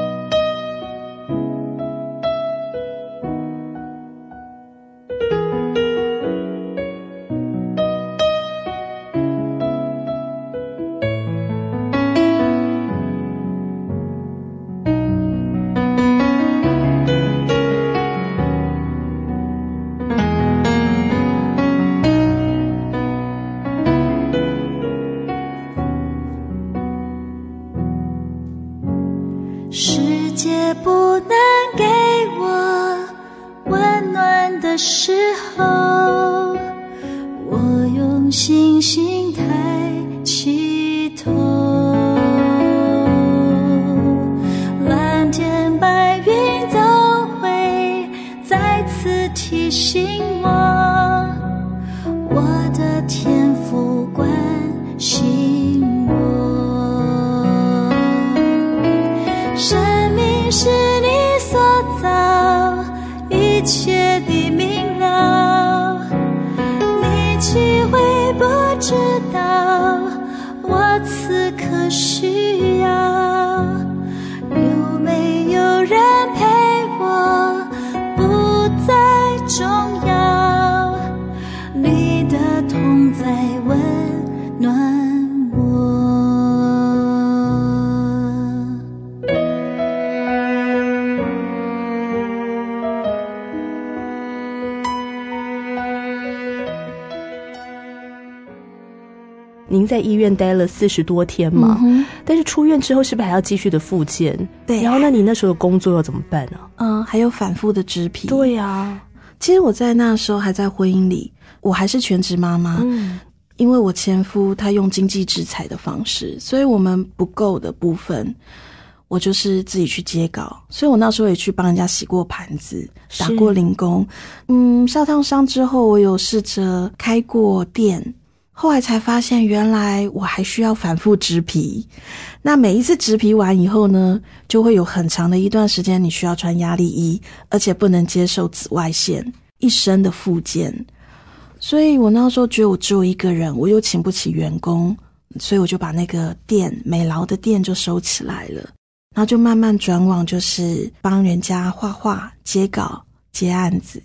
[SPEAKER 4] 提醒我。
[SPEAKER 1] 在医院待了四十多天嘛，但是出院之后是不是还要继续的复健？对，然后那你那时候的工作要怎么办呢？
[SPEAKER 2] 嗯，还有反复的植皮。对呀，其实我在那时候还在婚姻里，我还是全职妈妈，因为我前夫他用经济制裁的方式，所以我们不够的部分，我就是自己去接稿。所以我那时候也去帮人家洗过盘子，打过零工。嗯，烧烫伤之后，我有试着开过店。后来才发现，原来我还需要反复植皮。那每一次植皮完以后呢，就会有很长的一段时间你需要穿压力衣，而且不能接受紫外线，一身的附件。所以我那时候觉得我只有一个人，我又请不起员工，所以我就把那个店美劳的店就收起来了，然后就慢慢转往就是帮人家画画、接
[SPEAKER 1] 稿、接案子。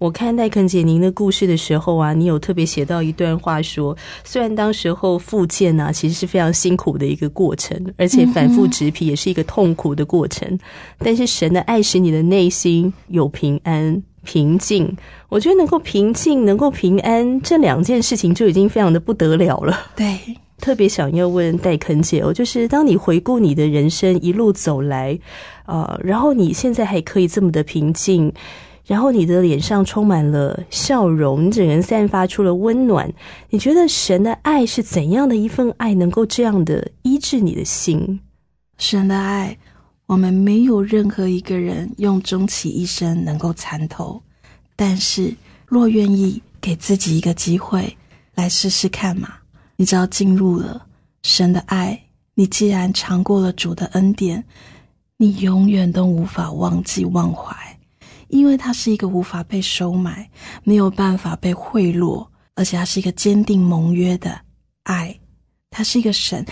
[SPEAKER 1] 我看戴肯姐您的故事的时候啊，你有特别写到一段话，说虽然当时候复健呢，其实是非常辛苦的一个过程，而且反复植皮也是一个痛苦的过程，但是神的爱使你的内心有平安平静。我觉得能够平静，能够平安这两件事情就已经非常的不得了了。对，特别想要问戴肯姐，哦，就是当你回顾你的人生一路走来，呃，然后你现在还可以这么的平静。然后你的脸上充满了笑容，你整个人散发出了温暖。你觉得神的爱是怎样的一份爱，能够这样的医治你的心？神的爱，我们没有任何一个人用终其一生
[SPEAKER 2] 能够参透。但是，若愿意给自己一个机会来试试看嘛，你只要进入了神的爱，你既然尝过了主的恩典，你永远都无法忘记忘怀。因为他是一个无法被收买，没有办法被贿赂，而且他是一个坚定盟约的爱。他是一个神，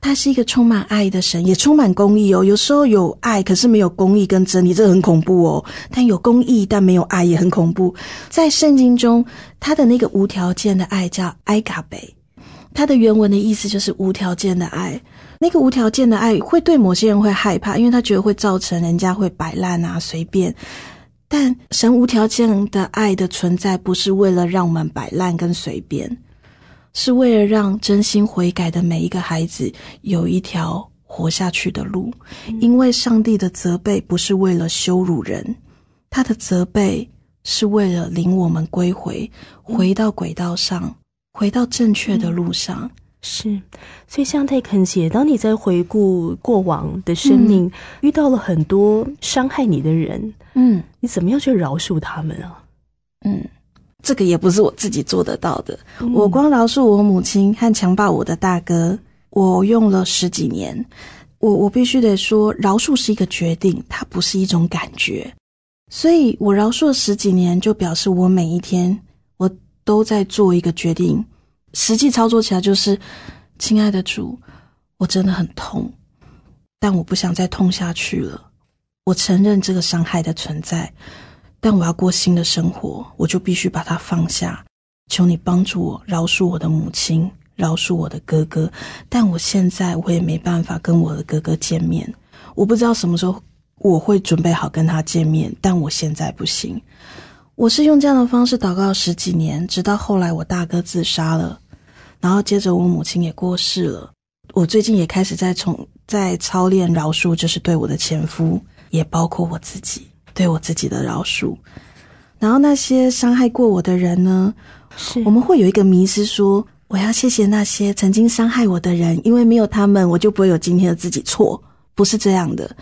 [SPEAKER 2] 他是一个充满爱的神，也充满公义哦。有时候有爱，可是没有公义跟真理，这很恐怖哦。但有公义，但没有爱也很恐怖。在圣经中，他的那个无条件的爱叫埃卡贝，他的原文的意思就是无条件的爱。那个无条件的爱会对某些人会害怕，因为他觉得会造成人家会摆烂啊，随便。但神无条件的爱的存在，不是为了让我们摆烂跟随便，是为了让真心悔改的每一个孩子有一条活下去的路。因为上帝的责备不是为了羞辱人，他的责备是为了领我们归回，回到轨道上，
[SPEAKER 1] 回到正确的路上。是，所以像太肯姐，当你在回顾过往的生命，遇到了很多伤害你的人，嗯，你怎么样去饶恕他们啊？
[SPEAKER 2] 嗯，这个也不是我自己做得到的。我光饶恕我母亲和强暴我的大哥，我用了十几年。我我必须得说，饶恕是一个决定，它不是一种感觉。所以我饶恕了十几年，就表示我每一天我都在做一个决定。实际操作起来就是，亲爱的主，我真的很痛，但我不想再痛下去了。我承认这个伤害的存在，但我要过新的生活，我就必须把它放下。求你帮助我，饶恕我的母亲，饶恕我的哥哥。但我现在我也没办法跟我的哥哥见面。我不知道什么时候我会准备好跟他见面，但我现在不行。我是用这样的方式祷告十几年，直到后来我大哥自杀了。然后接着，我母亲也过世了。我最近也开始在从在操练饶恕，就是对我的前夫，也包括我自己，对我自己的饶恕。然后那些伤害过我的人呢？是，我们会有一个迷失，说我要谢谢那些曾经伤害我的人，因为没有他们，我就不会有今天的自己。错，不是这样的。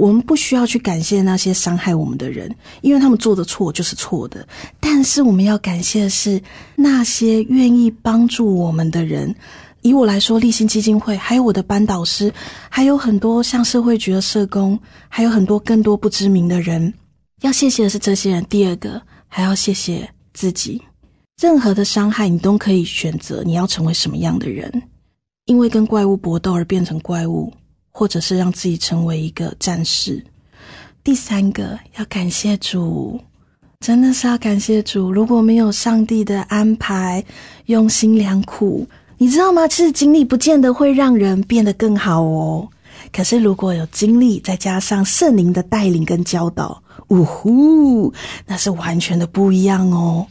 [SPEAKER 2] 我们不需要去感谢那些伤害我们的人，因为他们做的错就是错的。但是我们要感谢的是那些愿意帮助我们的人。以我来说，立新基金会，还有我的班导师，还有很多像社会局的社工，还有很多更多不知名的人。要谢谢的是这些人。第二个，还要谢谢自己。任何的伤害，你都可以选择你要成为什么样的人。因为跟怪物搏斗而变成怪物。或者是让自己成为一个战士。第三个要感谢主，真的是要感谢主。如果没有上帝的安排，用心良苦，你知道吗？其实经历不见得会让人变得更好哦。可是如果有经历，再加上圣灵的带领跟教导，呜呼，那是完全的不一样哦。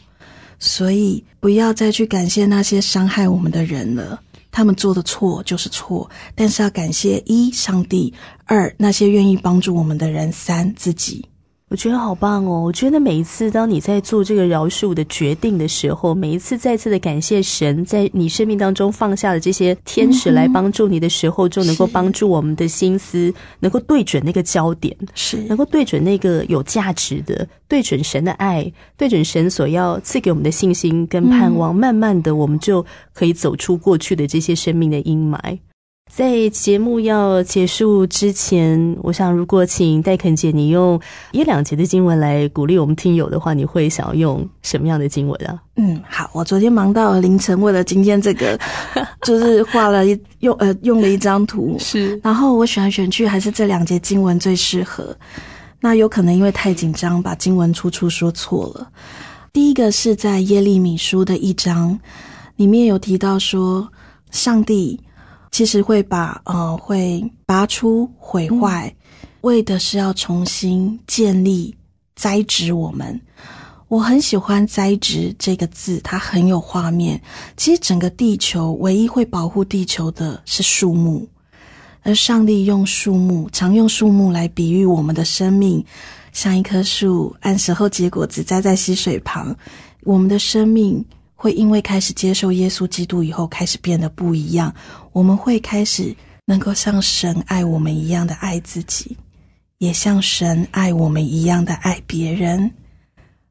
[SPEAKER 2] 所以不要再去感谢那些伤害我们的人了。他们做的错就是错，但是要感谢一
[SPEAKER 1] 上帝，二那些愿意帮助我们的人，三自己。我觉得好棒哦！我觉得每一次当你在做这个饶恕的决定的时候，每一次再次的感谢神在你生命当中放下了这些天使来帮助你的时候，就能够帮助我们的心思能够对准那个焦点，是能够对准那个有价值的，对准神的爱，对准神所要赐给我们的信心跟盼望，慢慢的我们就可以走出过去的这些生命的阴霾。在节目要结束之前，我想，如果请戴肯姐你用一两节的经文来鼓励我们听友的话，你会想要用什么样的经文啊？嗯，好，我昨天忙到凌晨，为了今天这个，<laughs> 就是画了一用呃用了一张图，是，然后
[SPEAKER 2] 我选来选去还是这两节经文最适合。那有可能因为太紧张，把经文出处说错了。第一个是在耶利米书的一章，里面有提到说上帝。其实会把，呃，会拔出毁坏，为的是要重新建立栽植我们。我很喜欢“栽植”这个字，它很有画面。其实整个地球唯一会保护地球的是树木，而上帝用树木，常用树木来比喻我们的生命，像一棵树，按时候结果子栽在溪水旁，我们的生命。会因为开始接受耶稣基督以后，开始变得不一样。我们会开始能够像神爱我们一样的爱自己，也像神爱我们一样的爱别人。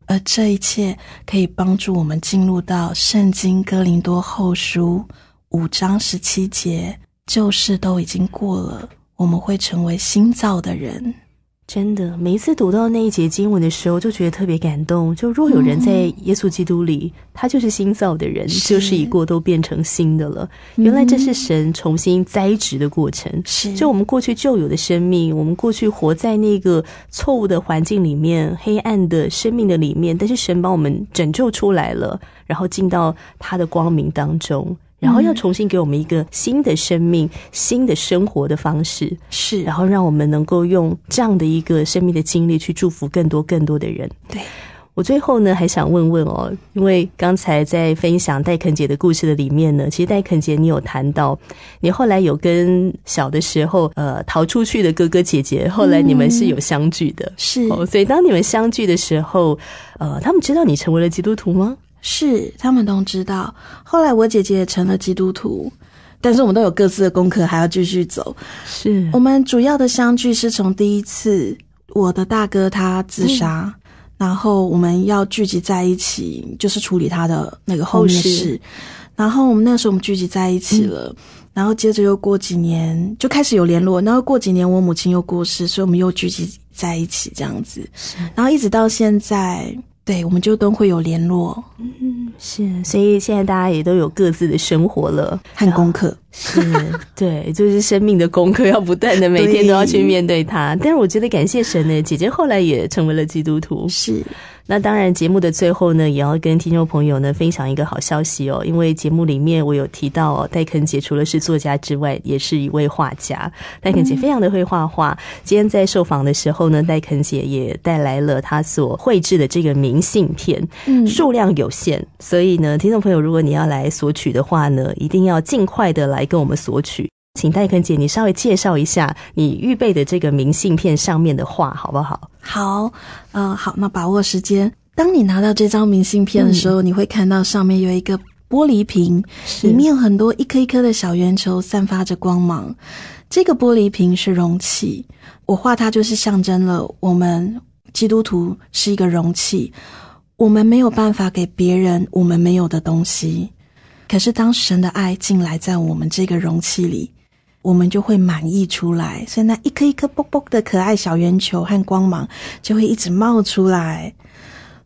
[SPEAKER 2] 而这一切可以帮助我们进入到《圣经哥林多后书》五章十七节：“旧事都已经过了，我们会成为新造的人。”
[SPEAKER 1] 真的，每一次读到那一节经文的时候，就觉得特别感动。就若有人在耶稣基督里，他就是新造的人，旧事已过都变成新的了。原来这是神重新栽植的过程。就我们过去旧有的生命，我们过去活在那个错误的环境里面、黑暗的生命的里面，但是神帮我们拯救出来了，然后进到他的光明当中。然后要重新给我们一个新的生命、新的生活的方式，是，然后让我们能够用这样的一个生命的经历去祝福更多、更多的人。对我最后呢，还想问问哦，因为刚才在分享戴肯姐的故事的里面呢，其实戴肯姐你有谈到，你后来有跟小的时候呃逃出去的哥哥姐姐，后来你们是有相聚的，是。所以当你们相聚的时候，呃，他们知道你成为了基督徒吗？是，他们都知道。后
[SPEAKER 2] 来我姐姐也成了基督徒，但是我们都有各自的功课，还要继续走。是我们主要的相聚是从第一次我的大哥他自杀，然后我们要聚集在一起，就是处理他的那个后事。然后我们那时候我们聚集在一起了，然后接着又过几年就开始有联络。然后过几年我母亲又过世，所以我们又聚集在一起这样子。然后一直到现
[SPEAKER 1] 在。对，
[SPEAKER 2] 我们就都会有联络。嗯，是，所
[SPEAKER 1] 以现在大家也都有各自的生活了和功课。是对，就是生命的功课，要不断的每天都要去面对它。但是我觉得感谢神呢，姐姐后来也成为了基督徒。是。那当然，节目的最后呢，也要跟听众朋友呢分享一个好消息哦。因为节目里面我有提到哦，戴肯姐除了是作家之外，也是一位画家。戴肯姐非常的会画画。今天在受访的时候呢，戴肯姐也带来了她所绘制的这个明信片，数量有限，所以呢，听众朋友，如果你要来索取的话呢，一定要尽快的来跟我们索取。请戴肯姐，你稍微介绍一下你预备的这个明信片上面的画，好不好？
[SPEAKER 2] 好，嗯，好，那把握时间。当你拿到这张明信片的时候，你会看到上面有一个玻璃瓶，里面有很多一颗一颗的小圆球，散发着光芒。这个玻璃瓶是容器，我画它就是象征了我们基督徒是一个容器，我们没有办法给别人我们没有的东西。可是当神的爱进来，在我们这个容器里。我们就会满意出来，所以那一颗一颗啵啵的可爱小圆球和光芒就会一直冒出来。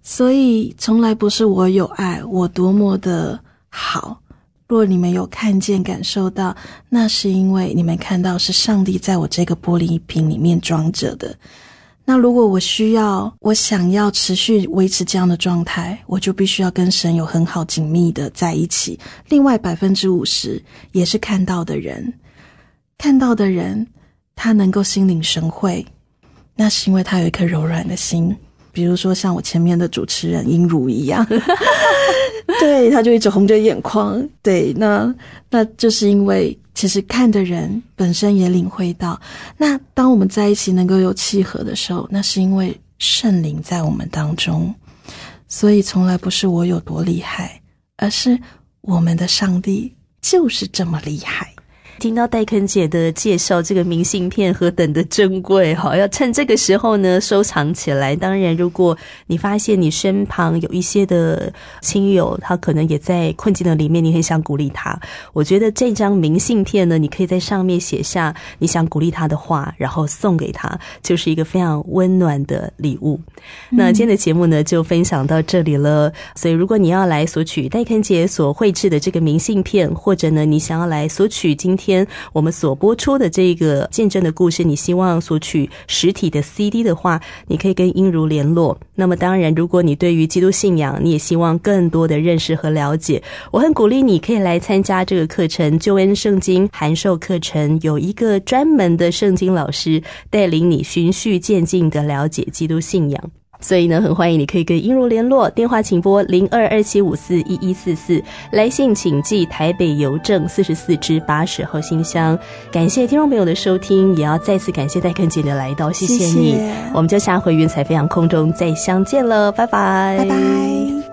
[SPEAKER 2] 所以从来不是我有爱，我多么的好。若你们有看见、感受到，那是因为你们看到是上帝在我这个玻璃瓶里面装着的。那如果我需要，我想要持续维持这样的状态，我就必须要跟神有很好紧密的在一起。另外百分之五十也是看到的人。看到的人，他能够心领神会，那是因为他有一颗柔软的心。比如说像我前面的主持人殷茹一样，<laughs> 对，他就一直红着眼眶。对，那那就是因为其实看的人本身也领会到，那当我们在一起能够有契合的时候，那是因为圣灵在我们当中，所以从来不是我有多厉害，而是我们的上帝就是这么厉害。
[SPEAKER 1] 听到戴肯姐的介绍，这个明信片何等的珍贵哈！要趁这个时候呢，收藏起来。当然，如果你发现你身旁有一些的亲友，他可能也在困境的里面，你很想鼓励他。我觉得这张明信片呢，你可以在上面写下你想鼓励他的话，然后送给他，就是一个非常温暖的礼物。那今天的节目呢，就分享到这里了。所以，如果你要来索取戴肯姐所绘制的这个明信片，或者呢，你想要来索取今天。我们所播出的这个见证的故事，你希望索取实体的 CD 的话，你可以跟英如联络。那么，当然，如果你对于基督信仰，你也希望更多的认识和了解，我很鼓励你可以来参加这个课程——救恩圣经函授课程，有一个专门的圣经老师带领你循序渐进的了解基督信仰。所以呢，很欢迎你可以跟英如联络，电话请拨零二二七五四一一四四，来信请寄台北邮政四十四支八十号信箱。感谢听众朋友的收听，也要再次感谢戴肯姐的来到，谢谢你。我们就下回云彩飞扬空中再相见了，拜拜，拜拜。